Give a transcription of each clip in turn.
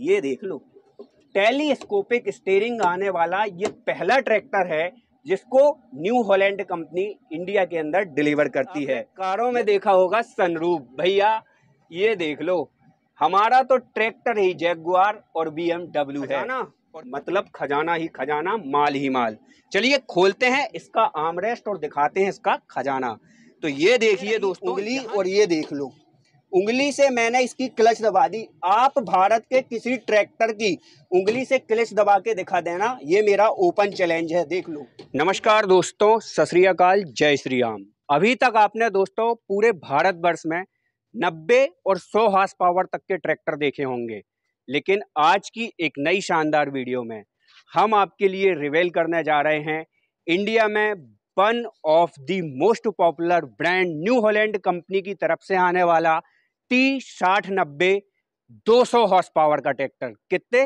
ये देख लो telescopic steering आने वाला ये पहला ट्रैक्टर है जिसको न्यू हॉलैंड कंपनी इंडिया के अंदर डिलीवर करती है कारों में देखा होगा सनरूप भैया ये देख लो हमारा तो ट्रैक्टर ही जैगुआर और बीएमडब्ल्यू है ना और मतलब खजाना ही खजाना माल ही माल चलिए खोलते हैं इसका आमरेस्ट और दिखाते हैं इसका खजाना तो ये देखिए दोस्तों उंगली और ये देख लो उंगली से मैंने इसकी क्लच दबा दी आप भारत के किसी ट्रैक्टर की उंगली से क्लच दबा के दिखा देना ये मेरा ओपन चैलेंज है देख लो नमस्कार दोस्तों सत जय श्री राम अभी तक आपने दोस्तों पूरे भारतवर्ष में 90 और 100 हॉर्स पावर तक के ट्रैक्टर देखे होंगे लेकिन आज की एक नई शानदार वीडियो में हम आपके लिए रिवेल करने जा रहे हैं इंडिया में one of the most popular brand New Holland company की तरफ से आने वाला अस्सी साठ नब्बे दो सौ हॉर्स पावर का ट्रैक्टर कितने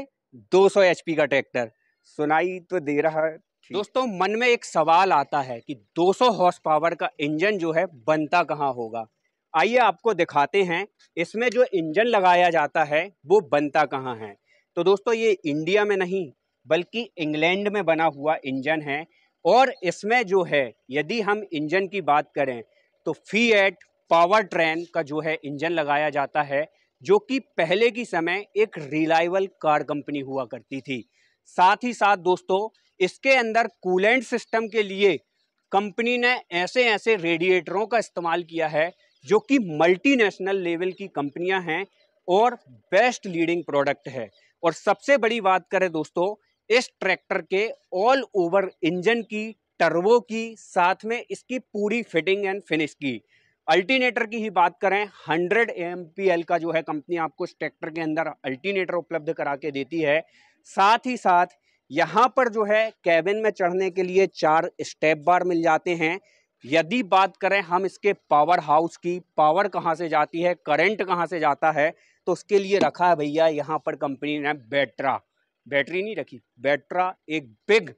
दो सौ एच का ट्रैक्टर सुनाई तो दे रहा है दोस्तों मन में एक सवाल आता है कि 200 हॉर्स पावर का इंजन जो है बनता कहाँ होगा आइए आपको दिखाते हैं इसमें जो इंजन लगाया जाता है वो बनता कहाँ है तो दोस्तों ये इंडिया में नहीं बल्कि इंग्लैंड में बना हुआ इंजन है और इसमें जो है यदि हम इंजन की बात करें तो फी एट पावर ट्रेन का जो है इंजन लगाया जाता है जो कि पहले की समय एक रिलायबल कार कंपनी हुआ करती थी साथ ही साथ दोस्तों इसके अंदर कूलेंट सिस्टम के लिए कंपनी ने ऐसे ऐसे रेडिएटरों का इस्तेमाल किया है जो कि मल्टीनेशनल लेवल की कंपनियां हैं और बेस्ट लीडिंग प्रोडक्ट है और सबसे बड़ी बात करें दोस्तों इस ट्रैक्टर के ऑल ओवर इंजन की टर्बो की साथ में इसकी पूरी फिटिंग एंड फिनिश की अल्टीनेटर की ही बात करें 100 एम का जो है कंपनी आपको इस ट्रैक्टर के अंदर अल्टीनेटर उपलब्ध करा के देती है साथ ही साथ यहाँ पर जो है कैबिन में चढ़ने के लिए चार स्टेप बार मिल जाते हैं यदि बात करें हम इसके पावर हाउस की पावर कहाँ से जाती है करंट कहाँ से जाता है तो उसके लिए रखा है भैया यहाँ पर कंपनी ने बैटरा बैटरी नहीं रखी बैटरा एक बिग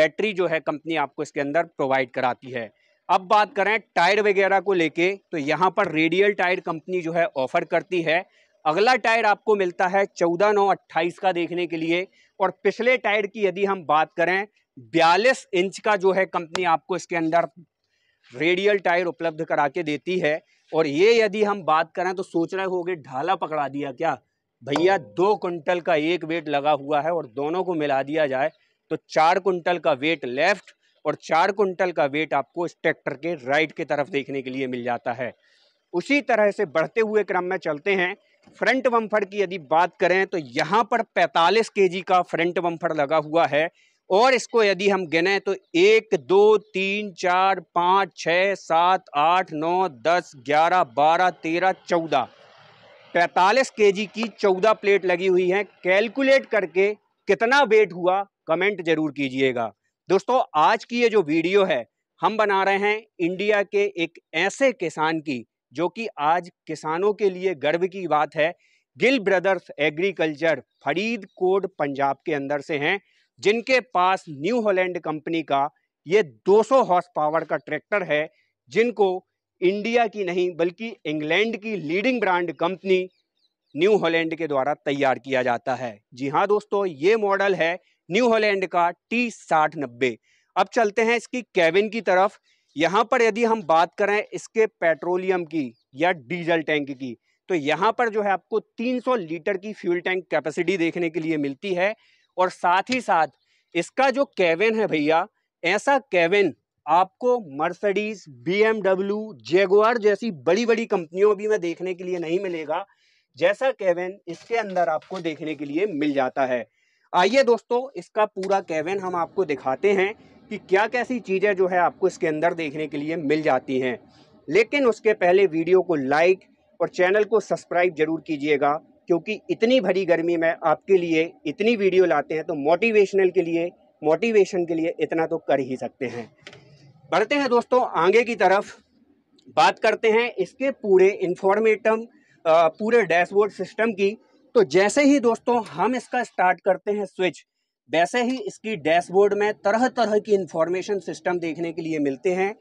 बैटरी जो है कंपनी आपको इसके अंदर प्रोवाइड कराती है अब बात करें टायर वगैरह को लेके तो यहाँ पर रेडियल टायर कंपनी जो है ऑफर करती है अगला टायर आपको मिलता है चौदह नौ अट्ठाईस का देखने के लिए और पिछले टायर की यदि हम बात करें बयालीस इंच का जो है कंपनी आपको इसके अंदर रेडियल टायर उपलब्ध करा के देती है और ये यदि हम बात करें तो सोच रहे हो ढाला पकड़ा दिया क्या भैया दो कुंटल का एक वेट लगा हुआ है और दोनों को मिला दिया जाए तो चार कुंटल का वेट लेफ्ट और चार कुंटल का वेट आपको इस ट्रैक्टर के राइट की तरफ देखने के लिए मिल जाता है उसी तरह से बढ़ते हुए क्रम में चलते हैं फ्रंट बम्फर की यदि बात करें तो यहाँ पर 45 केजी का फ्रंट बम्फर लगा हुआ है और इसको यदि हम गिने तो एक दो तीन चार पाँच छः सात आठ नौ दस ग्यारह बारह तेरह चौदह पैंतालीस के की चौदह प्लेट लगी हुई हैं कैलकुलेट करके कितना वेट हुआ कमेंट जरूर कीजिएगा दोस्तों आज की ये जो वीडियो है हम बना रहे हैं इंडिया के एक ऐसे किसान की जो कि आज किसानों के लिए गर्व की बात है Gill brothers agriculture Faridkot Punjab के अंदर से हैं जिनके पास न्यू हॉलैंड कंपनी का ये 200 हॉर्स पावर का ट्रैक्टर है जिनको इंडिया की नहीं बल्कि इंग्लैंड की leading brand company New Holland के द्वारा तैयार किया जाता है जी हाँ दोस्तों ये मॉडल है न्यू हॉलैंड का टी साठ नब्बे अब चलते हैं इसकी कैबिन की तरफ यहाँ पर यदि हम बात करें इसके पेट्रोलियम की या डीजल टैंक की तो यहाँ पर जो है आपको 300 लीटर की फ्यूल टैंक कैपेसिटी देखने के लिए मिलती है और साथ ही साथ इसका जो कैबिन है भैया ऐसा कैबिन आपको मर्सडीज एमडब्ल्यू जेगुआर जैसी बड़ी बड़ी कंपनियों भी में देखने के लिए नहीं मिलेगा जैसा कैबिन इसके अंदर आपको देखने के लिए मिल जाता है आइए दोस्तों इसका पूरा कैबिन हम आपको दिखाते हैं कि क्या कैसी चीज़ें जो है आपको इसके अंदर देखने के लिए मिल जाती हैं लेकिन उसके पहले वीडियो को लाइक और चैनल को सब्सक्राइब जरूर कीजिएगा क्योंकि इतनी भरी गर्मी में आपके लिए इतनी वीडियो लाते हैं तो मोटिवेशनल के लिए मोटिवेशन के लिए इतना तो कर ही सकते हैं बढ़ते हैं दोस्तों आगे की तरफ बात करते हैं इसके पूरे इन्फॉर्मेटम पूरे डैशबोर्ड सिस्टम की तो जैसे ही दोस्तों हम इसका स्टार्ट करते हैं स्विच वैसे ही इसकी डैशबोर्ड में तरह तरह की इंफॉर्मेशन सिस्टम देखने के लिए मिलते हैं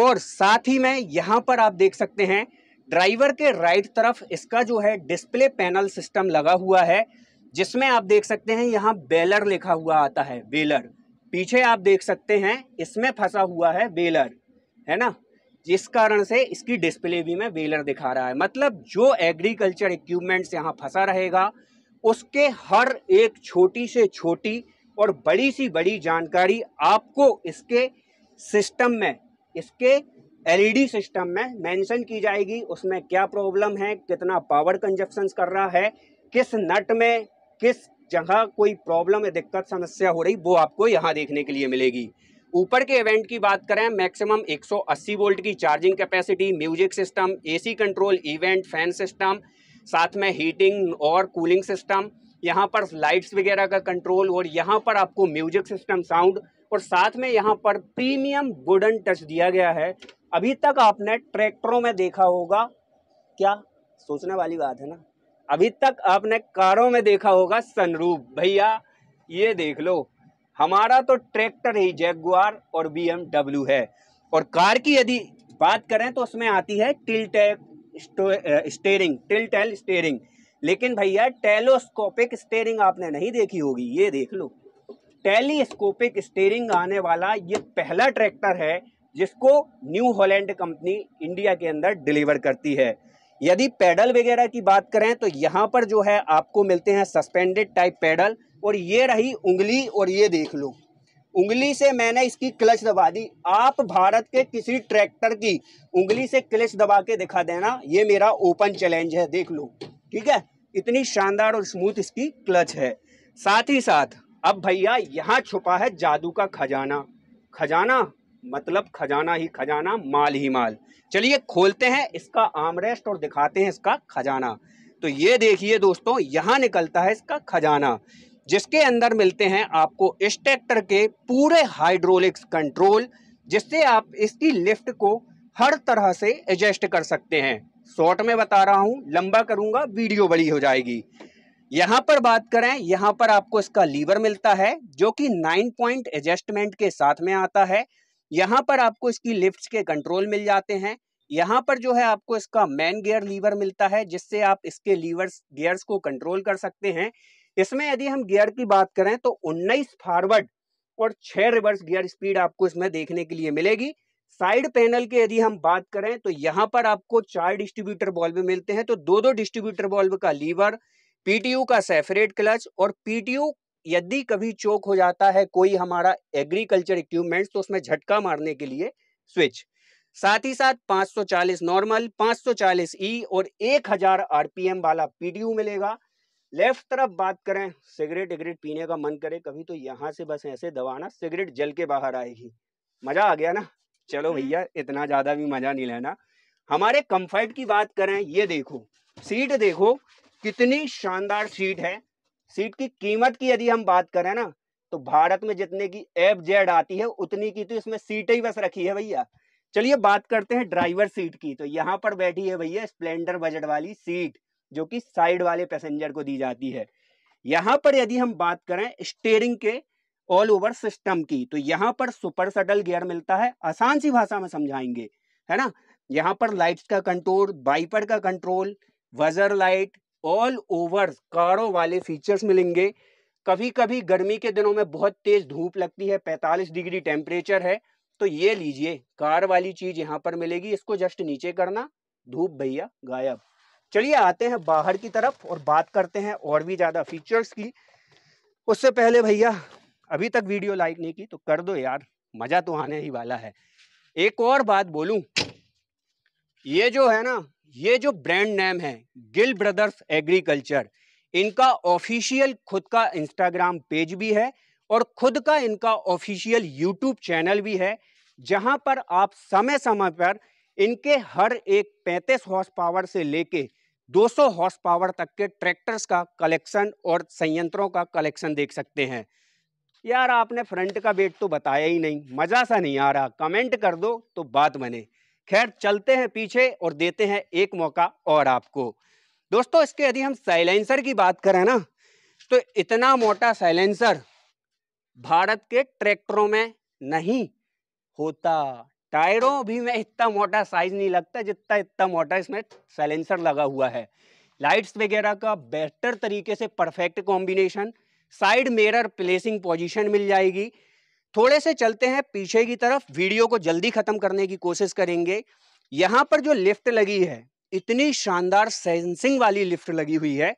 और साथ ही में यहाँ पर आप देख सकते हैं ड्राइवर के राइट तरफ इसका जो है डिस्प्ले पैनल सिस्टम लगा हुआ है जिसमें आप देख सकते हैं यहाँ बेलर लिखा हुआ आता है बेलर पीछे आप देख सकते हैं इसमें फंसा हुआ है बेलर है ना जिस कारण से इसकी डिस्प्ले भी मैं वेलर दिखा रहा है मतलब जो एग्रीकल्चर इक्विपमेंट्स यहाँ फंसा रहेगा उसके हर एक छोटी से छोटी और बड़ी सी बड़ी जानकारी आपको इसके सिस्टम में इसके एलईडी सिस्टम e में मेंशन की जाएगी उसमें क्या प्रॉब्लम है कितना पावर कंजप्शन कर रहा है किस नट में किस जगह कोई प्रॉब्लम या दिक्कत समस्या हो रही वो आपको यहाँ देखने के लिए मिलेगी ऊपर के इवेंट की बात करें मैक्सिमम 180 वोल्ट की charging capacity music system AC control event fan system साथ में हीटिंग और कूलिंग सिस्टम यहाँ पर लाइट्स वगैरह का कंट्रोल और यहाँ पर आपको म्यूजिक सिस्टम साउंड और साथ में यहाँ पर प्रीमियम वुडन टच दिया गया है अभी तक आपने ट्रैक्टरों में देखा होगा क्या सोचने वाली बात है ना अभी तक आपने कारों में देखा होगा सनरूप भैया ये देख लो हमारा तो ट्रैक्टर ही जैगुआर और बी है और कार की यदि बात करें तो उसमें आती है टिल स्टेयरिंग टिल टेल स्टेयरिंग लेकिन भैया टेलोस्कोपिक स्टेयरिंग आपने नहीं देखी होगी ये देख लो टेलीस्कोपिक स्टेयरिंग आने वाला ये पहला ट्रैक्टर है जिसको न्यू हॉलैंड कंपनी इंडिया के अंदर डिलीवर करती है यदि पैडल वगैरह की बात करें तो यहाँ पर जो है आपको मिलते हैं सस्पेंडेड टाइप पैडल और ये रही उंगली और ये देख लो उंगली से मैंने इसकी क्लच दबा दी आप भारत के किसी ट्रैक्टर की उंगली से क्लच दबा के दिखा देना ये मेरा ओपन चैलेंज है देख लो ठीक है इतनी शानदार और स्मूथ इसकी क्लच है साथ ही साथ अब भैया यहाँ छुपा है जादू का खजाना खजाना मतलब खजाना ही खजाना माल ही माल चलिए खोलते हैं इसका आमरेस्ट और दिखाते हैं इसका खजाना तो ये देखिए दोस्तों यहाँ निकलता है इसका खजाना जिसके अंदर मिलते हैं आपको इस ट्रैक्टर के पूरे हाइड्रोलिक्स कंट्रोल जिससे आप इसकी लिफ्ट को हर तरह से एडजस्ट कर सकते हैं शॉर्ट में बता रहा हूँ लंबा करूँगा वीडियो बड़ी हो जाएगी यहाँ पर बात करें यहाँ पर आपको इसका लीवर मिलता है जो कि नाइन पॉइंट एडजस्टमेंट के साथ में आता है यहाँ पर आपको इसकी लिफ्ट के कंट्रोल मिल जाते हैं यहाँ पर जो है आपको इसका मैन गियर लीवर मिलता है जिससे आप इसके लीवर गियर्स को कंट्रोल कर सकते हैं इसमें यदि हम गियर की बात करें तो 19 फॉरवर्ड और 6 रिवर्स गियर स्पीड आपको इसमें देखने के लिए मिलेगी साइड पैनल के यदि हम बात करें तो यहाँ पर आपको चार डिस्ट्रीब्यूटर बॉल्व मिलते हैं तो दो दो डिस्ट्रीब्यूटर बॉल्व का लीवर पीटीयू का सेफरेट क्लच और पीटीयू यदि कभी चोक हो जाता है कोई हमारा एग्रीकल्चर इक्विपमेंट तो उसमें झटका मारने के लिए स्विच साथ ही साथ 540 नॉर्मल 540 ई और 1000 आरपीएम वाला पीटीयू मिलेगा लेफ्ट तरफ बात करें सिगरेट विगरेट पीने का मन करे कभी तो यहाँ से बस ऐसे दबाना सिगरेट जल के बाहर आएगी मजा आ गया ना चलो हम्म। भैया इतना ज्यादा भी मजा नहीं लेना हमारे कंफर्ट की बात करें ये देखो सीट देखो कितनी शानदार सीट है सीट की कीमत की यदि हम बात करें ना तो भारत में जितने की एफ जेड आती है उतनी की तो इसमें सीटें ही बस रखी है भैया चलिए बात करते हैं ड्राइवर सीट की तो यहाँ पर बैठी है भैया स्प्लेंडर बजट वाली सीट जो कि साइड वाले पैसेंजर को दी जाती है यहाँ पर यदि हम बात करें स्टेयरिंग के ऑल ओवर सिस्टम की तो यहाँ पर सुपर सटल गियर मिलता है आसान सी भाषा में समझाएंगे है ना यहाँ पर लाइट्स का कंट्रोल बाइपर का control hazard light all over कारों वाले फीचर्स मिलेंगे कभी कभी गर्मी के दिनों में बहुत तेज धूप लगती है 45 डिग्री टेम्परेचर है तो ये लीजिए कार वाली चीज यहाँ पर मिलेगी इसको जस्ट नीचे करना धूप भैया गायब चलिए आते हैं बाहर की तरफ और बात करते हैं और भी ज़्यादा फीचर्स की उससे पहले भैया अभी तक वीडियो लाइक नहीं की तो कर दो यार मज़ा तो आने ही वाला है एक और बात बोलूँ ये जो है ना ये जो ब्रांड नेम है गिल ब्रदर्स एग्रीकल्चर इनका ऑफिशियल खुद का इंस्टाग्राम पेज भी है और खुद का इनका ऑफिशियल यूट्यूब चैनल भी है जहां पर आप समय समय पर इनके हर एक 35 हॉर्स पावर से लेके 200 हॉर्स पावर तक के ट्रैक्टर्स का कलेक्शन और संयंत्रों का कलेक्शन देख सकते हैं यार आपने फ्रंट का वेट तो बताया ही नहीं मज़ा सा नहीं आ रहा कमेंट कर दो तो बात बने खैर चलते हैं पीछे और देते हैं एक मौका और आपको दोस्तों इसके यदि हम साइलेंसर की बात करें ना तो इतना मोटा साइलेंसर भारत के ट्रैक्टरों में नहीं होता टायरों भी में इतना मोटा साइज नहीं लगता जितना इतना मोटा इसमें साइलेंसर लगा हुआ है लाइट्स वगैरह का बेहतर तरीके से perfect combination side mirror placing position मिल जाएगी थोड़े से चलते हैं पीछे की तरफ वीडियो को जल्दी ख़त्म करने की कोशिश करेंगे यहाँ पर जो लिफ्ट लगी है इतनी शानदार सेंसिंग वाली लिफ्ट लगी हुई है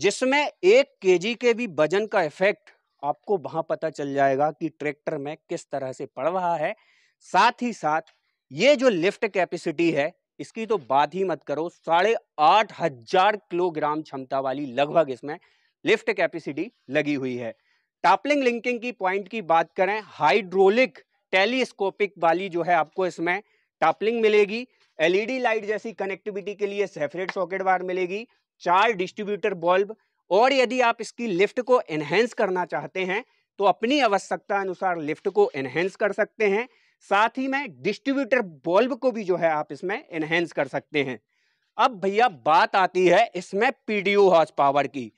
जिसमें एक केजी के भी वजन का इफेक्ट आपको वहाँ पता चल जाएगा कि ट्रैक्टर में किस तरह से पड़ रहा है साथ ही साथ ये जो लिफ्ट कैपेसिटी है इसकी तो बात ही मत करो साढ़े आठ हजार किलोग्राम क्षमता वाली लगभग इसमें लिफ्ट कैपेसिटी लगी हुई है टापलिंग लिंकिंग की पॉइंट की बात करें हाइड्रोलिक टेलीस्कोपिक वाली जो है आपको इसमें टापलिंग मिलेगी एलईडी लाइट जैसी कनेक्टिविटी के लिए सेपरेट सॉकेट वायर मिलेगी चार डिस्ट्रीब्यूटर बल्ब और यदि आप इसकी लिफ्ट को एनहेंस करना चाहते हैं तो अपनी आवश्यकता अनुसार लिफ्ट को एनहेंस कर सकते हैं साथ ही में डिस्ट्रीब्यूटर बल्ब को भी जो है आप इसमें एनहेंस कर सकते हैं अब भैया बात आती है इसमें पीडीओ हॉर्स पावर की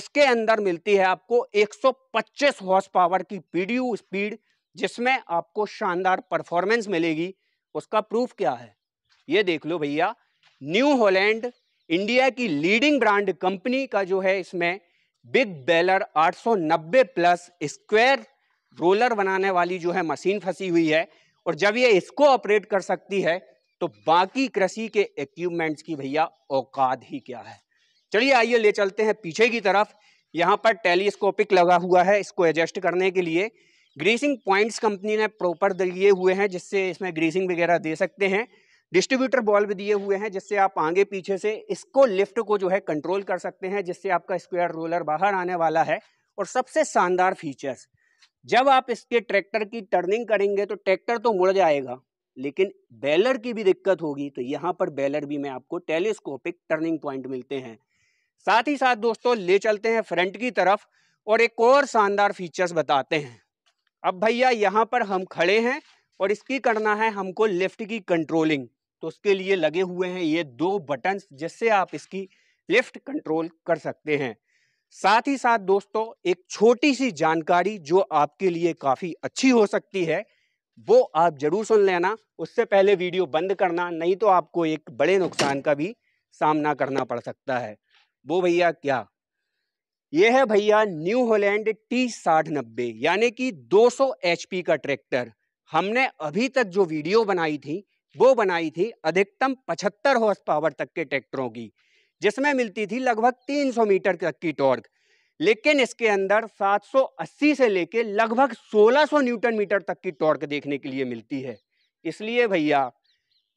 इसके अंदर मिलती है आपको 125 हॉर्स पावर की पीडीयू स्पीड जिसमें आपको शानदार परफॉर्मेंस मिलेगी उसका प्रूफ क्या है ये देख लो भैया न्यू हॉलैंड इंडिया की लीडिंग ब्रांड कंपनी का जो है इसमें big baler 890 plus square roller बनाने वाली जो है मशीन फंसी हुई है और जब ये इसको ऑपरेट कर सकती है तो बाकी कृषि के इक्विपमेंट्स की भैया औकात ही क्या है चलिए आइए ले चलते हैं पीछे की तरफ यहाँ पर टेलीस्कोपिक लगा हुआ है इसको एडजस्ट करने के लिए ग्रीसिंग पॉइंट्स कंपनी ने प्रॉपर दिए हुए हैं जिससे इसमें ग्रीसिंग वगैरह दे सकते हैं डिस्ट्रीब्यूटर बॉल भी दिए हुए हैं जिससे आप आगे पीछे से इसको लिफ्ट को जो है कंट्रोल कर सकते हैं जिससे आपका स्क्वायर रोलर बाहर आने वाला है और सबसे शानदार फीचर्स जब आप इसके ट्रैक्टर की टर्निंग करेंगे तो ट्रैक्टर तो मुड़ जाएगा लेकिन बैलर की भी दिक्कत होगी तो यहाँ पर बैलर भी में आपको टेलीस्कोपिक टर्निंग पॉइंट मिलते हैं साथ ही साथ दोस्तों ले चलते हैं फ्रंट की तरफ और एक और शानदार फीचर्स बताते हैं अब भैया यहाँ पर हम खड़े हैं और इसकी करना है हमको लिफ्ट की कंट्रोलिंग तो उसके लिए लगे हुए हैं ये दो बटन जिससे आप इसकी लिफ्ट कंट्रोल कर सकते हैं साथ ही साथ दोस्तों एक छोटी सी जानकारी जो आपके लिए काफ़ी अच्छी हो सकती है वो आप जरूर सुन लेना उससे पहले वीडियो बंद करना नहीं तो आपको एक बड़े नुकसान का भी सामना करना पड़ सकता है वो भैया क्या ये है भैया न्यू होलैंड टी साठ नब्बे यानी कि 200 सौ का ट्रैक्टर हमने अभी तक जो वीडियो बनाई थी वो बनाई थी अधिकतम 75 हॉर्स पावर तक के ट्रैक्टरों की जिसमें मिलती थी लगभग 300 मीटर तक की टॉर्क लेकिन इसके अंदर 780 से लेके लगभग 1600 न्यूटन मीटर तक की टॉर्क देखने के लिए मिलती है इसलिए भैया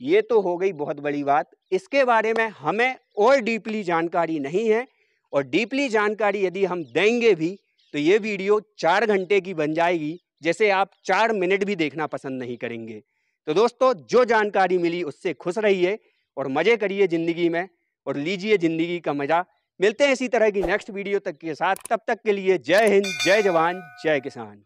ये तो हो गई बहुत बड़ी बात इसके बारे में हमें और डीपली जानकारी नहीं है और डीपली जानकारी यदि हम देंगे भी तो ये वीडियो चार घंटे की बन जाएगी जैसे आप चार मिनट भी देखना पसंद नहीं करेंगे तो दोस्तों जो जानकारी मिली उससे खुश रहिए और मज़े करिए ज़िंदगी में और लीजिए ज़िंदगी का मज़ा मिलते हैं इसी तरह की नेक्स्ट वीडियो तक के साथ तब तक के लिए जय हिंद जय जवान जय किसान